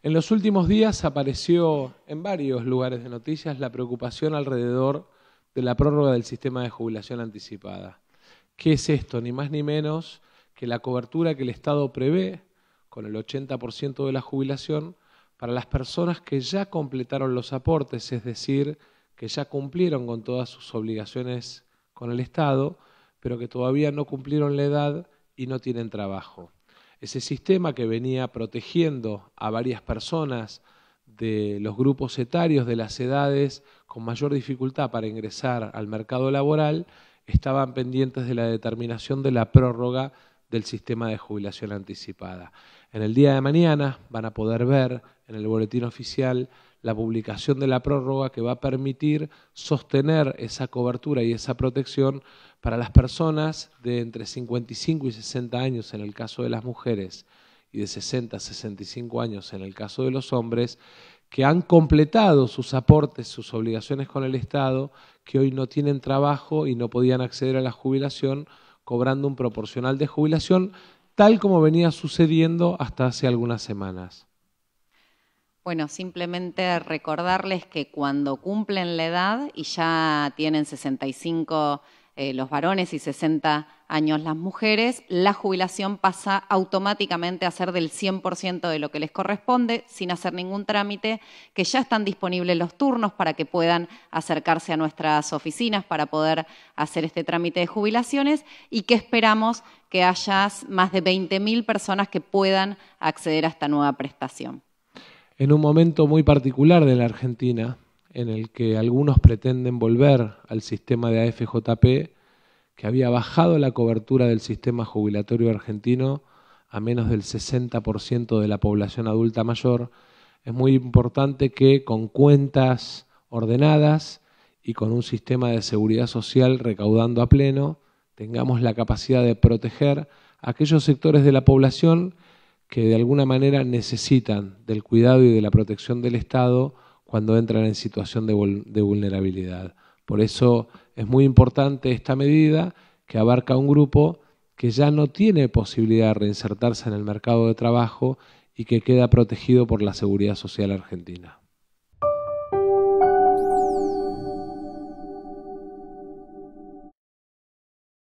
En los últimos días apareció en varios lugares de noticias la preocupación alrededor de la prórroga del sistema de jubilación anticipada. ¿Qué es esto? Ni más ni menos que la cobertura que el Estado prevé con el 80% de la jubilación para las personas que ya completaron los aportes, es decir, que ya cumplieron con todas sus obligaciones con el Estado, pero que todavía no cumplieron la edad y no tienen trabajo. Ese sistema que venía protegiendo a varias personas de los grupos etarios, de las edades con mayor dificultad para ingresar al mercado laboral, estaban pendientes de la determinación de la prórroga del sistema de jubilación anticipada. En el día de mañana van a poder ver en el boletín oficial la publicación de la prórroga que va a permitir sostener esa cobertura y esa protección para las personas de entre 55 y 60 años en el caso de las mujeres y de 60 a 65 años en el caso de los hombres, que han completado sus aportes, sus obligaciones con el Estado, que hoy no tienen trabajo y no podían acceder a la jubilación, cobrando un proporcional de jubilación, tal como venía sucediendo hasta hace algunas semanas. Bueno, simplemente recordarles que cuando cumplen la edad y ya tienen 65 eh, los varones y 60 años las mujeres, la jubilación pasa automáticamente a ser del 100% de lo que les corresponde, sin hacer ningún trámite, que ya están disponibles los turnos para que puedan acercarse a nuestras oficinas para poder hacer este trámite de jubilaciones y que esperamos que haya más de 20.000 personas que puedan acceder a esta nueva prestación en un momento muy particular de la Argentina, en el que algunos pretenden volver al sistema de AFJP, que había bajado la cobertura del sistema jubilatorio argentino a menos del 60% de la población adulta mayor, es muy importante que con cuentas ordenadas y con un sistema de seguridad social recaudando a pleno, tengamos la capacidad de proteger aquellos sectores de la población que de alguna manera necesitan del cuidado y de la protección del Estado cuando entran en situación de, vulnerabilidad. Por eso es muy importante esta medida que abarca un grupo que ya no tiene posibilidad de reinsertarse en el mercado de trabajo y que queda protegido por la seguridad social argentina.